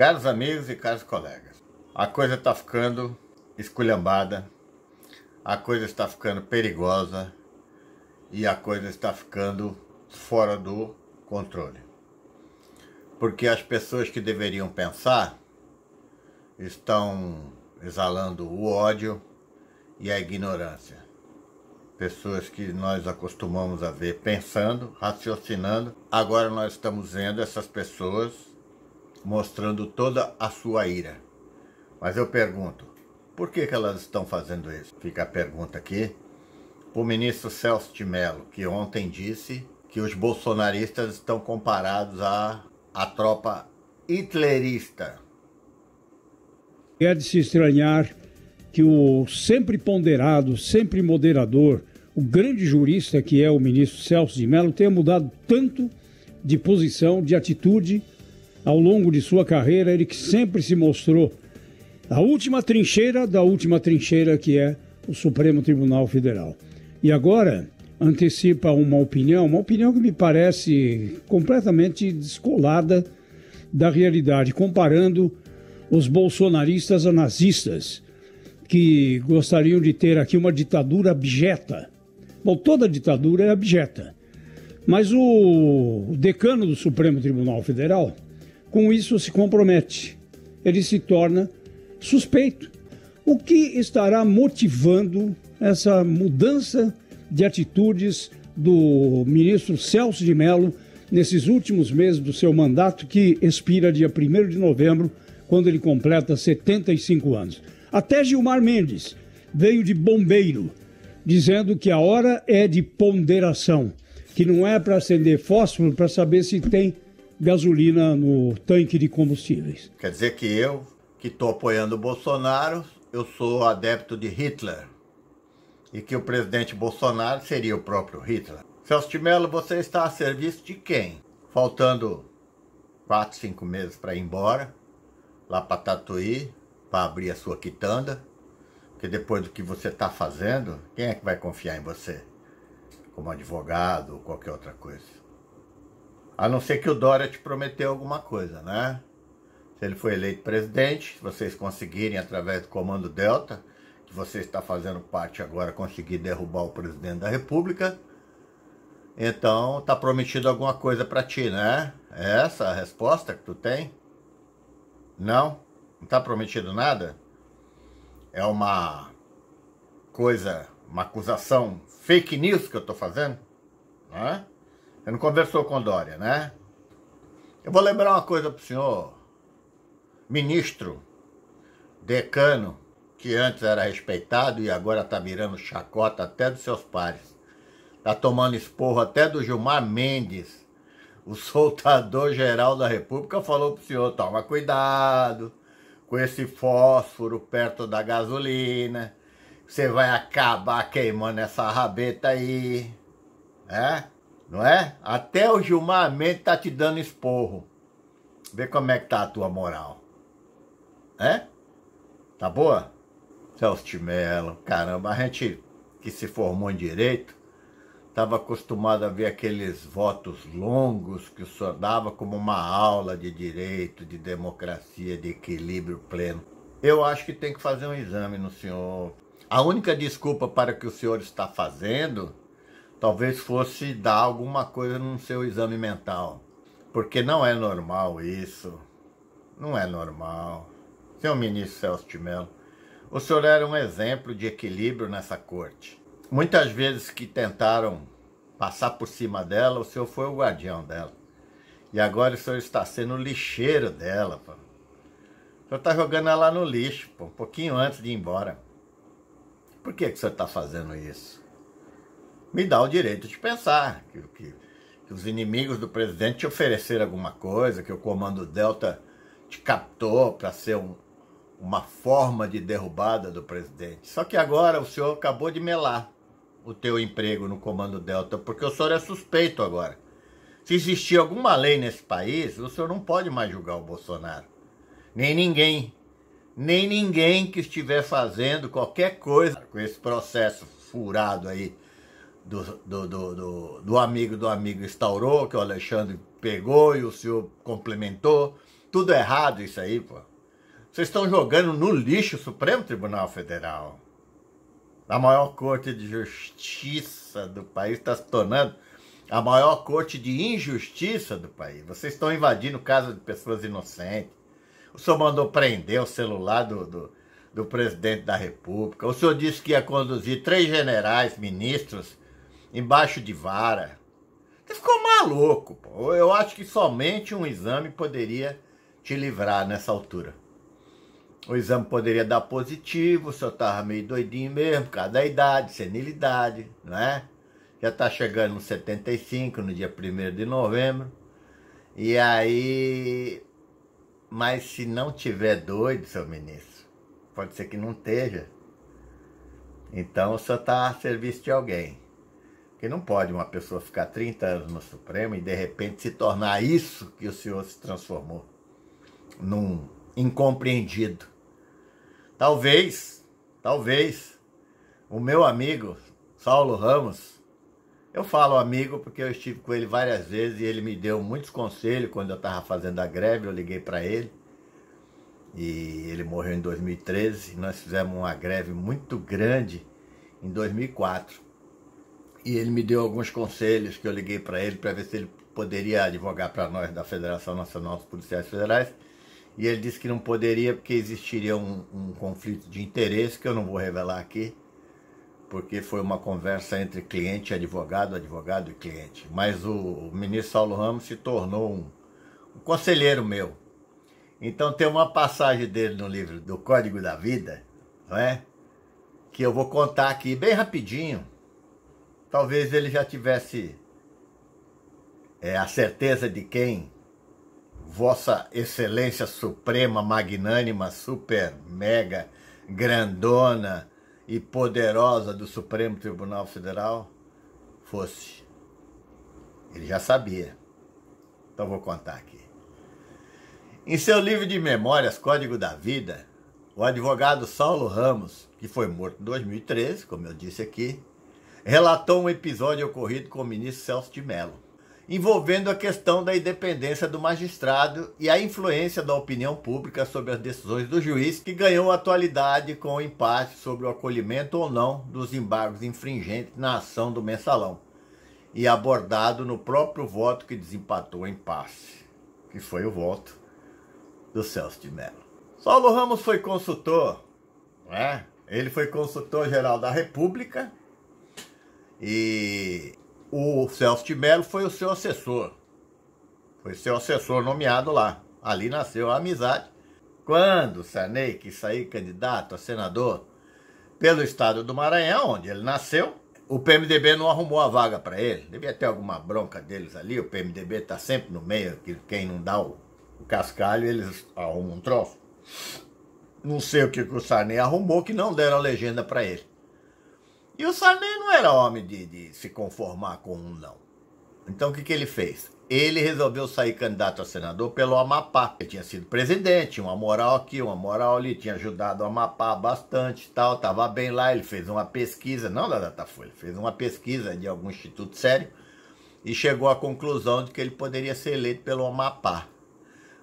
Caros amigos e caros colegas, a coisa está ficando esculhambada, a coisa está ficando perigosa e a coisa está ficando fora do controle. Porque as pessoas que deveriam pensar estão exalando o ódio e a ignorância. Pessoas que nós acostumamos a ver pensando, raciocinando, agora nós estamos vendo essas pessoas mostrando toda a sua ira. Mas eu pergunto, por que, que elas estão fazendo isso? Fica a pergunta aqui para o ministro Celso de Mello, que ontem disse que os bolsonaristas estão comparados à, à tropa hitlerista. É de se estranhar que o sempre ponderado, sempre moderador, o grande jurista que é o ministro Celso de Mello tenha mudado tanto de posição, de atitude ao longo de sua carreira, ele que sempre se mostrou a última trincheira da última trincheira que é o Supremo Tribunal Federal. E agora antecipa uma opinião, uma opinião que me parece completamente descolada da realidade, comparando os bolsonaristas a nazistas, que gostariam de ter aqui uma ditadura abjeta. Bom, toda ditadura é abjeta. Mas o decano do Supremo Tribunal Federal, com isso se compromete. Ele se torna suspeito. O que estará motivando essa mudança de atitudes do ministro Celso de Mello nesses últimos meses do seu mandato, que expira dia 1 de novembro, quando ele completa 75 anos? Até Gilmar Mendes veio de bombeiro, dizendo que a hora é de ponderação, que não é para acender fósforo para saber se tem gasolina no tanque de combustíveis. Quer dizer que eu, que estou apoiando o Bolsonaro, eu sou adepto de Hitler. E que o presidente Bolsonaro seria o próprio Hitler. Celso de Mello, você está a serviço de quem? Faltando 4, 5 meses para ir embora, lá para Tatuí, para abrir a sua quitanda. Porque depois do que você está fazendo, quem é que vai confiar em você? Como advogado ou qualquer outra coisa. A não ser que o Dória te prometeu alguma coisa, né? Se ele foi eleito presidente, se vocês conseguirem, através do Comando Delta, que você está fazendo parte agora, conseguir derrubar o presidente da República, então tá prometido alguma coisa para ti, né? É essa a resposta que tu tem? Não? Não tá prometido nada? É uma coisa, uma acusação fake news que eu tô fazendo? Né? Você não conversou com Dória, né? Eu vou lembrar uma coisa pro senhor, ministro, decano, que antes era respeitado e agora tá virando chacota até dos seus pares. Tá tomando esporro até do Gilmar Mendes. O soltador-geral da República falou pro senhor, toma cuidado com esse fósforo perto da gasolina. Você vai acabar queimando essa rabeta aí. É? não é? Até o Gilmar Mendes tá te dando esporro. Vê como é que tá a tua moral. É? Tá boa? Celso Timelo, caramba, a gente que se formou em direito estava acostumado a ver aqueles votos longos que o senhor dava como uma aula de direito, de democracia, de equilíbrio pleno. Eu acho que tem que fazer um exame no senhor. A única desculpa para que o senhor está fazendo talvez fosse dar alguma coisa no seu exame mental. Porque não é normal isso. Não é normal. Seu ministro Celso de Mello, o senhor era um exemplo de equilíbrio nessa corte. Muitas vezes que tentaram passar por cima dela, o senhor foi o guardião dela. E agora o senhor está sendo o lixeiro dela, pô. O senhor está jogando ela no lixo, pô, um pouquinho antes de ir embora. Por que, que o senhor está fazendo isso? me dá o direito de pensar que, que, que os inimigos do presidente te ofereceram alguma coisa, que o Comando Delta te captou para ser um, uma forma de derrubada do presidente. Só que agora o senhor acabou de melar o teu emprego no Comando Delta, porque o senhor é suspeito agora. Se existir alguma lei nesse país, o senhor não pode mais julgar o Bolsonaro. Nem ninguém. Nem ninguém que estiver fazendo qualquer coisa com esse processo furado aí do, do, do, do, amigo do amigo instaurou, que o Alexandre pegou e o senhor complementou. Tudo errado isso aí, pô. Vocês estão jogando no lixo o Supremo Tribunal Federal. A maior corte de justiça do país está se tornando a maior corte de injustiça do país. Vocês estão invadindo casa de pessoas inocentes. O senhor mandou prender o celular do, do, do presidente da República. O senhor disse que ia conduzir três generais, ministros, embaixo de vara. Você ficou maluco, pô. Eu acho que somente um exame poderia te livrar nessa altura. O exame poderia dar positivo, o senhor tava meio doidinho mesmo, por causa da idade, senilidade, né? Já tá chegando nos 75, no dia 1 de novembro. E aí. Mas se não tiver doido, seu ministro, pode ser que não esteja. Então o senhor está a serviço de alguém. Porque não pode uma pessoa ficar 30 anos no Supremo e de repente se tornar isso que o senhor se transformou num incompreendido. Talvez, talvez, o meu amigo Saulo Ramos, eu falo amigo porque eu estive com ele várias vezes e ele me deu muitos conselhos quando eu estava fazendo a greve, eu liguei para ele. E ele morreu em 2013, nós fizemos uma greve muito grande em 2004 e ele me deu alguns conselhos que eu liguei para ele para ver se ele poderia advogar para nós da Federação Nacional dos Policiais Federais. E ele disse que não poderia porque existiria um, um conflito de interesse que eu não vou revelar aqui, porque foi uma conversa entre cliente e advogado, advogado e cliente. Mas o, o ministro Saulo Ramos se tornou um, um conselheiro meu. Então tem uma passagem dele no livro do Código da Vida, não é? Que eu vou contar aqui bem rapidinho talvez ele já tivesse é, a certeza de quem Vossa Excelência Suprema, Magnânima, Super, Mega, Grandona e Poderosa do Supremo Tribunal Federal fosse. Ele já sabia. Então vou contar aqui. Em seu livro de memórias Código da Vida, o advogado Saulo Ramos, que foi morto em 2013, como eu disse aqui, relatou um episódio ocorrido com o ministro Celso de Mello, envolvendo a questão da independência do magistrado e a influência da opinião pública sobre as decisões do juiz, que ganhou atualidade com o impasse sobre o acolhimento ou não dos embargos infringentes na ação do mensalão, e abordado no próprio voto que desempatou o impasse, que foi o voto do Celso de Mello. Saulo Ramos foi consultor, né? ele foi consultor-geral da República e o Celso de Mello foi o seu assessor. Foi seu assessor nomeado lá. Ali nasceu a amizade. Quando Sarney quis sair candidato a senador pelo estado do Maranhão, onde ele nasceu, o PMDB não arrumou a vaga para ele. Devia ter alguma bronca deles ali. O PMDB está sempre no meio, que quem não dá o, cascalho, eles arrumam um troço. Não sei o que, que o Sarney arrumou que não deram legenda para ele. E o Sarney não era homem de, de se conformar com um não. Então o que, que ele fez? Ele resolveu sair candidato a senador pelo Amapá. Ele tinha sido presidente, uma moral aqui, uma moral ali, tinha ajudado o Amapá bastante tal, estava bem lá. Ele fez uma pesquisa, não da Datafolha, fez uma pesquisa de algum instituto sério e chegou à conclusão de que ele poderia ser eleito pelo Amapá.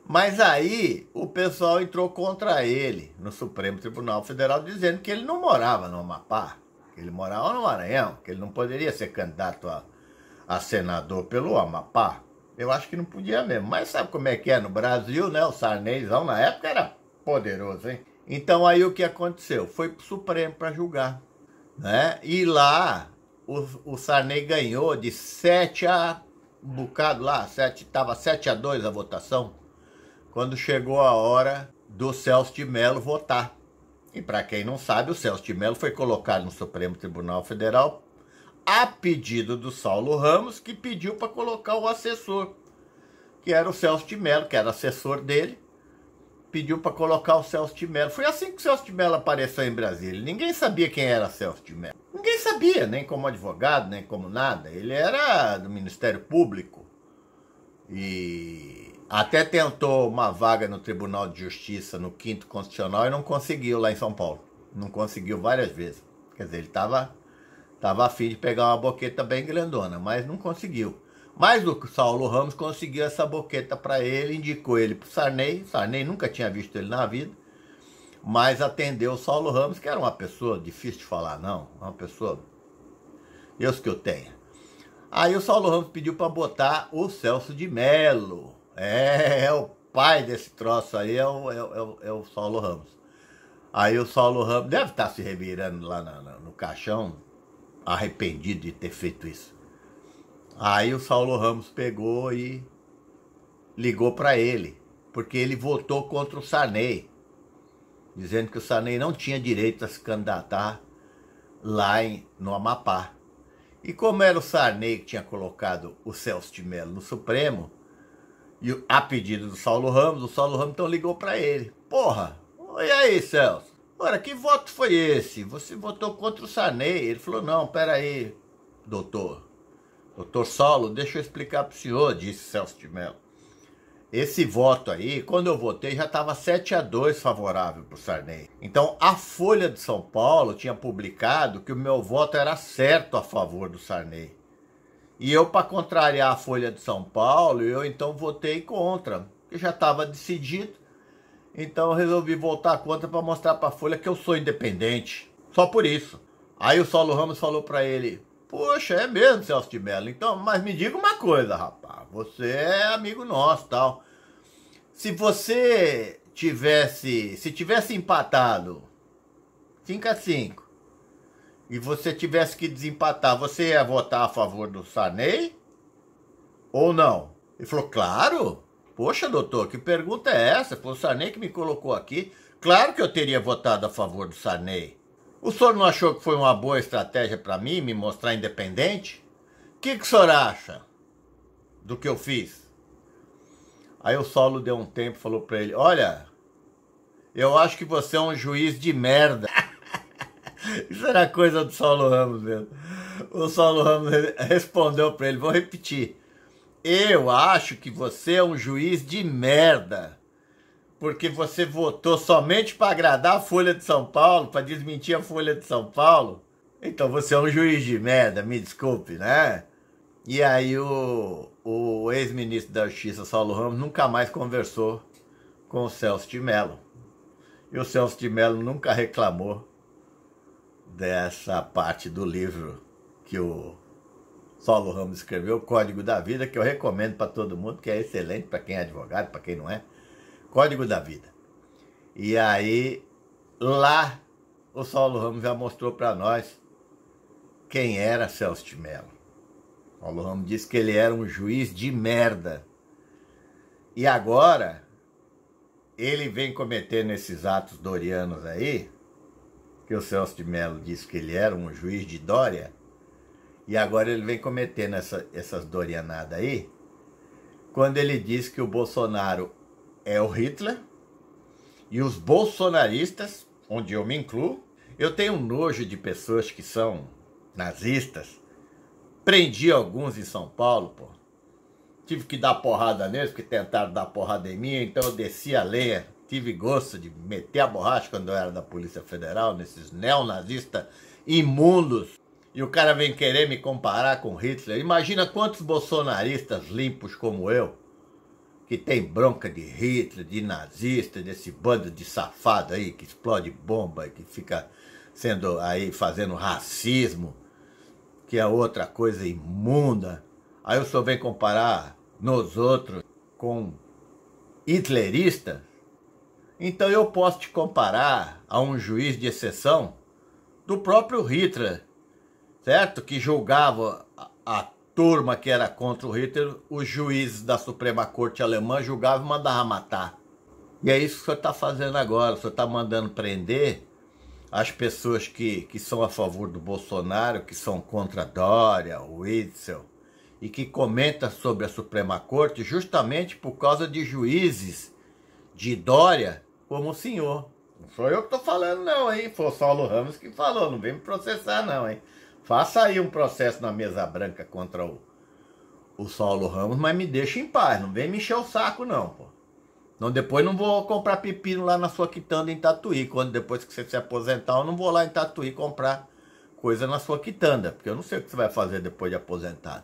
Mas aí o pessoal entrou contra ele no Supremo Tribunal Federal, dizendo que ele não morava no Amapá ele morava no Maranhão, que ele não poderia ser candidato a, a senador pelo Amapá. Eu acho que não podia mesmo. Mas sabe como é que é no Brasil, né? O Sarneizão na época era poderoso, hein? Então aí o que aconteceu? Foi pro Supremo para julgar, né? E lá o, o Sarney ganhou de 7 a um bocado lá, sete tava 7 a 2 a votação. Quando chegou a hora do Celso de Mello votar. E para quem não sabe, o Celso de Mello foi colocado no Supremo Tribunal Federal a pedido do Saulo Ramos, que pediu para colocar o assessor, que era o Celso de Mello, que era assessor dele, pediu para colocar o Celso de Mello. Foi assim que o Celso de Mello apareceu em Brasília. Ninguém sabia quem era Celso de Mello. Ninguém sabia, nem como advogado, nem como nada. Ele era do Ministério Público. E até tentou uma vaga no Tribunal de Justiça, no Quinto Constitucional, e não conseguiu lá em São Paulo. Não conseguiu várias vezes. Quer dizer, ele estava tava afim de pegar uma boqueta bem grandona, mas não conseguiu. Mas o Saulo Ramos conseguiu essa boqueta para ele, indicou ele para o Sarney. Sarney nunca tinha visto ele na vida, mas atendeu o Saulo Ramos, que era uma pessoa difícil de falar, não. Uma pessoa. Deus que eu tenha. Aí o Saulo Ramos pediu para botar o Celso de Mello é, é o pai desse troço aí, é o, é, o, é o é Saulo Ramos. Aí o Saulo Ramos deve estar tá se revirando lá na, na, no caixão, arrependido de ter feito isso. Aí o Saulo Ramos pegou e ligou para ele, porque ele votou contra o Sarney, dizendo que o Sarney não tinha direito a se candidatar lá em, no Amapá. E como era o Sarney que tinha colocado o Celso de Mello no Supremo, e a pedido do Saulo Ramos, o Saulo Ramos então ligou para ele. Porra, e aí, Celso? Ora, que voto foi esse? Você votou contra o Sanei. Ele falou, não, peraí, doutor. Doutor Saulo, deixa eu explicar para o senhor, disse Celso de Mello. Esse voto aí, quando eu votei, já estava 7 a 2 favorável para o Sarney. Então, a Folha de São Paulo tinha publicado que o meu voto era certo a favor do Sarney. E eu, para contrariar a Folha de São Paulo, eu então votei contra, porque já estava decidido. Então eu resolvi voltar contra para mostrar para a Folha que eu sou independente. Só por isso. Aí o Saulo Ramos falou para ele: Poxa, é mesmo, Celso de Mello. Então, mas me diga uma coisa, rapaz. Você é amigo nosso tal. Se você tivesse. Se tivesse empatado 5 a 5 e você tivesse que desempatar, você ia votar a favor do Sarney ou não? Ele falou, claro. Poxa, doutor, que pergunta é essa? Foi o Sarney que me colocou aqui. Claro que eu teria votado a favor do Sarney. O senhor não achou que foi uma boa estratégia para mim me mostrar independente? O que, que o senhor acha do que eu fiz? Aí o Solo deu um tempo e falou para ele: Olha, eu acho que você é um juiz de merda. Isso era coisa do Saulo Ramos mesmo. O Saulo Ramos respondeu para ele: vou repetir. Eu acho que você é um juiz de merda. Porque você votou somente para agradar a Folha de São Paulo, para desmentir a Folha de São Paulo. Então você é um juiz de merda, me desculpe, né? E aí o, o ex-ministro da Justiça, Saulo Ramos, nunca mais conversou com o Celso de Mello. E o Celso de Mello nunca reclamou dessa parte do livro que o Saulo Ramos escreveu, Código da Vida, que eu recomendo para todo mundo, que é excelente para quem é advogado, para quem não é. Código da Vida. E aí, lá, o Saulo Ramos já mostrou para nós quem era Celso de Mello. Paulo Ramos disse que ele era um juiz de merda. E agora, ele vem cometendo esses atos dorianos aí, que o Celso de Mello disse que ele era um juiz de Dória, e agora ele vem cometendo essa, essas dorianadas aí, quando ele diz que o Bolsonaro é o Hitler e os bolsonaristas, onde eu me incluo, eu tenho nojo de pessoas que são nazistas. Prendi alguns em São Paulo, pô. Tive que dar porrada neles, porque tentaram dar porrada em mim, então eu desci a lenha tive gosto de meter a borracha quando eu era da Polícia Federal, nesses neonazistas imundos. E o cara vem querer me comparar com Hitler. Imagina quantos bolsonaristas limpos como eu, que tem bronca de Hitler, de nazista, desse bando de safado aí que explode bomba, que fica sendo aí fazendo racismo, que é outra coisa imunda. Aí o senhor vem comparar nos outros com hitlerista, então eu posso te comparar a um juiz de exceção do próprio Hitler, certo? Que julgava a, turma que era contra o Hitler, os juízes da Suprema Corte Alemã julgavam e mandavam matar. E é isso que o senhor está fazendo agora, o senhor está mandando prender as pessoas que, que são a favor do Bolsonaro, que são contra Dória, o Witzel, e que comenta sobre a Suprema Corte justamente por causa de juízes de Dória como o senhor. Não sou eu que tô falando, não, hein? Foi o Saulo Ramos que falou, não vem me processar, não, hein? Faça aí um processo na mesa branca contra o, o Saulo Ramos, mas me deixa em paz, não vem me encher o saco, não, pô. Não, depois não vou comprar pepino lá na sua quitanda em Tatuí. Quando depois que você se aposentar, eu não vou lá em Tatuí comprar coisa na sua quitanda, porque eu não sei o que você vai fazer depois de aposentado.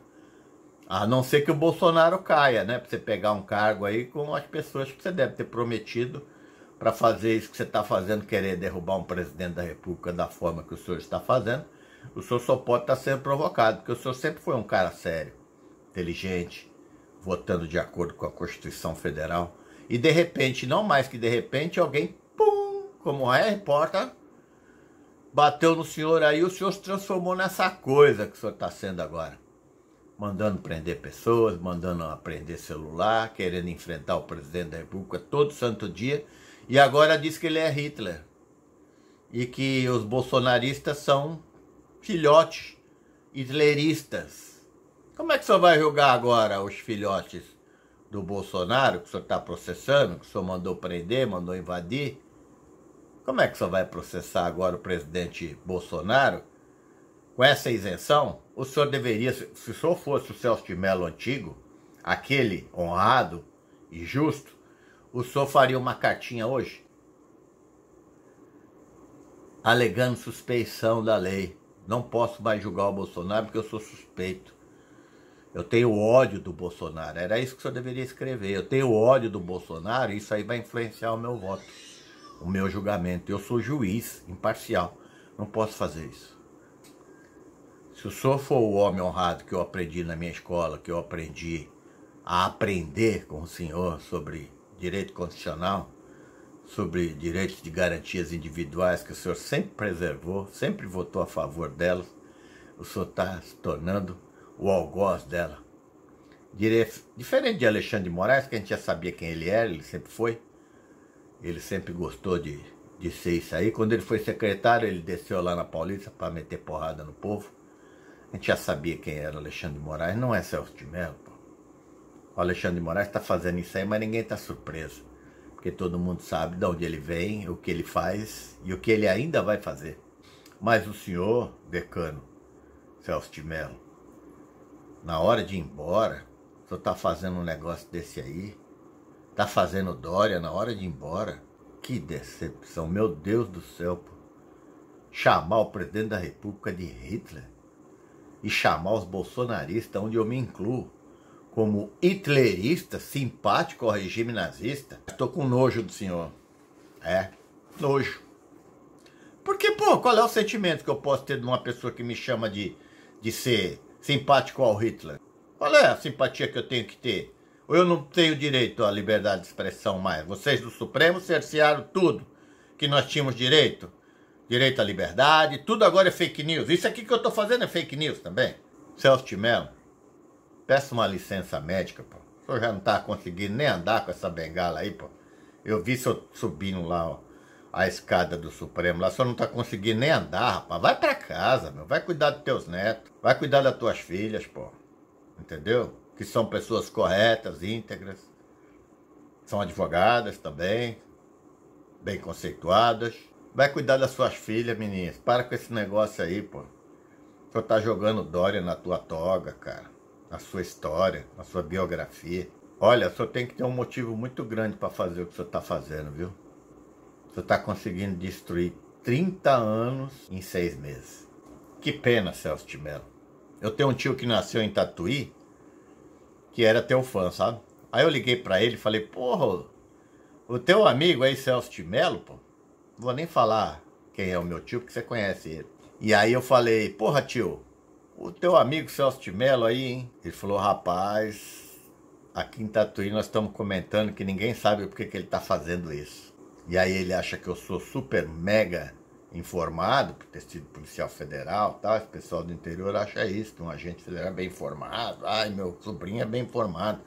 A não ser que o Bolsonaro caia, né? Pra você pegar um cargo aí com as pessoas que você deve ter prometido para fazer isso que você está fazendo, querer derrubar um presidente da República da forma que o senhor está fazendo, o senhor só pode estar tá sendo provocado, porque o senhor sempre foi um cara sério, inteligente, votando de acordo com a Constituição Federal. E de repente, não mais que de repente, alguém, pum, como Harry é, Potter, bateu no senhor aí, o senhor se transformou nessa coisa que o senhor está sendo agora. Mandando prender pessoas, mandando aprender celular, querendo enfrentar o presidente da República todo santo dia e agora diz que ele é Hitler. E que os bolsonaristas são filhotes hitleristas. Como é que o senhor vai julgar agora os filhotes do Bolsonaro, que o senhor está processando, que o senhor mandou prender, mandou invadir? Como é que o senhor vai processar agora o presidente Bolsonaro com essa isenção? O senhor deveria, se o senhor fosse o Celso de Mello antigo, aquele honrado e justo, o senhor faria uma cartinha hoje? Alegando suspeição da lei. Não posso mais julgar o Bolsonaro porque eu sou suspeito. Eu tenho ódio do Bolsonaro. Era isso que o senhor deveria escrever. Eu tenho ódio do Bolsonaro e isso aí vai influenciar o meu voto, o meu julgamento. Eu sou juiz, imparcial. Não posso fazer isso. Se o senhor for o homem honrado que eu aprendi na minha escola, que eu aprendi a aprender com o senhor sobre direito constitucional, sobre direitos de garantias individuais, que o senhor sempre preservou, sempre votou a favor delas, o senhor está se tornando o algoz dela. Direito, diferente de Alexandre de Moraes, que a gente já sabia quem ele era, ele sempre foi, ele sempre gostou de, de ser isso aí. Quando ele foi secretário, ele desceu lá na Paulista para meter porrada no povo. A gente já sabia quem era Alexandre de Moraes, não é Celso de Mello o Alexandre de Moraes está fazendo isso aí, mas ninguém está surpreso. Porque todo mundo sabe de onde ele vem, o que ele faz e o que ele ainda vai fazer. Mas o senhor, decano Celso de Mello, na hora de ir embora, o senhor está fazendo um negócio desse aí, está fazendo Dória na hora de ir embora. Que decepção, meu Deus do céu. Pô. Chamar o presidente da República de Hitler e chamar os bolsonaristas, onde eu me incluo como hitlerista, simpático ao regime nazista, estou com nojo do senhor. É, nojo. Porque, pô, qual é o sentimento que eu posso ter de uma pessoa que me chama de, de ser simpático ao Hitler? Qual é a simpatia que eu tenho que ter? Ou eu não tenho direito à liberdade de expressão mais? Vocês do Supremo cercearam tudo que nós tínhamos direito. Direito à liberdade, tudo agora é fake news. Isso aqui que eu estou fazendo é fake news também. Celso Mello. Peça uma licença médica, pô. O senhor já não tá conseguindo nem andar com essa bengala aí, pô. Eu vi o senhor subindo lá, ó, a escada do Supremo lá. O senhor não tá conseguindo nem andar, rapaz. Vai para casa, meu. Vai cuidar dos teus netos. Vai cuidar das tuas filhas, pô. Entendeu? Que são pessoas corretas, íntegras. São advogadas também. Bem conceituadas. Vai cuidar das suas filhas, meninas. Para com esse negócio aí, pô. O senhor tá jogando Dória na tua toga, cara a sua história, a sua biografia. Olha, só tem que ter um motivo muito grande para fazer o que você está fazendo, viu? Você está conseguindo destruir 30 anos em seis meses. Que pena, Celso Timelo. Eu tenho um tio que nasceu em Tatuí, que era teu fã, sabe? Aí eu liguei para ele e falei, porra, o teu amigo aí, Celso Timelo, pô, não vou nem falar quem é o meu tio, porque você conhece ele. E aí eu falei, porra, tio, o teu amigo Celso de Mello aí, hein? Ele falou, rapaz, aqui em Tatuí nós estamos comentando que ninguém sabe por que, que ele está fazendo isso. E aí ele acha que eu sou super mega informado, por ter sido policial federal tal, esse pessoal do interior acha isso, que um agente federal é bem informado, ai, meu sobrinho é bem informado,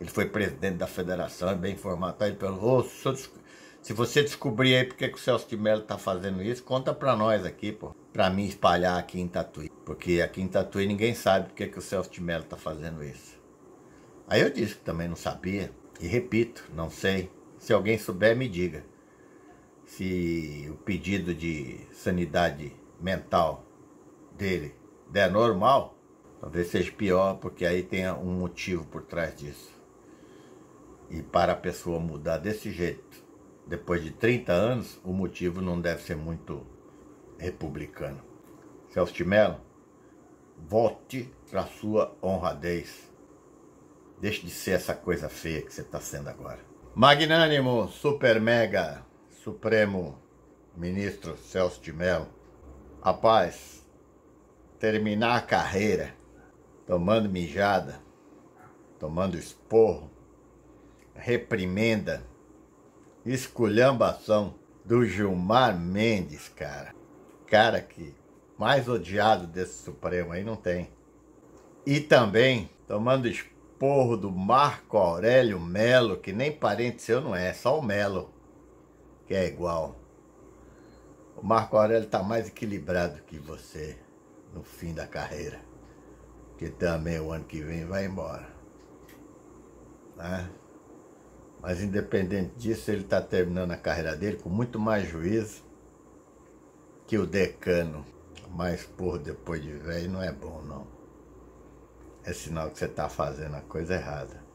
ele foi presidente da federação, é bem informado, Aí ele falou, ô, oh, se você descobrir aí porque que o Celso de Mello tá fazendo isso, conta pra nós aqui, pô. Pra mim espalhar aqui em Tatuí. Porque aqui em Tatuí ninguém sabe porque que o Celso de Mello tá fazendo isso. Aí eu disse que também não sabia. E repito, não sei. Se alguém souber, me diga. Se o pedido de sanidade mental dele der normal, talvez seja pior, porque aí tenha um motivo por trás disso. E para a pessoa mudar desse jeito, depois de 30 anos, o motivo não deve ser muito republicano. Celso de Mello, volte para sua honradez. Deixe de ser essa coisa feia que você está sendo agora. Magnânimo, super mega, supremo ministro Celso de Mello. Rapaz, terminar a carreira tomando mijada, tomando esporro, reprimenda, esculhambação do Gilmar Mendes, cara. Cara que mais odiado desse Supremo aí não tem. E também tomando esporro do Marco Aurélio Melo, que nem parente seu não é, só o Melo, que é igual. O Marco Aurélio tá mais equilibrado que você no fim da carreira. Que também o ano que vem vai embora. Né? Mas independente disso, ele está terminando a carreira dele com muito mais juízo que o decano. Mas por depois de velho não é bom não. É sinal que você está fazendo a coisa errada.